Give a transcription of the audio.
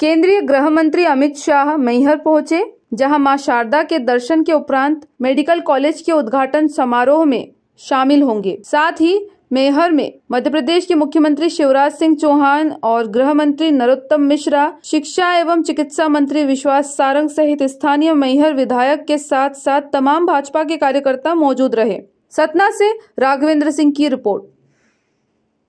केंद्रीय गृह मंत्री अमित शाह मैहर पहुंचे जहां मां शारदा के दर्शन के उपरांत मेडिकल कॉलेज के उद्घाटन समारोह में शामिल होंगे साथ ही मेहर में मध्य प्रदेश के मुख्यमंत्री शिवराज सिंह चौहान और गृह मंत्री नरोत्तम मिश्रा शिक्षा एवं चिकित्सा मंत्री विश्वास सारंग सहित स्थानीय मेहर विधायक के साथ साथ तमाम भाजपा के कार्यकर्ता मौजूद रहे सतना से राघवेंद्र सिंह की रिपोर्ट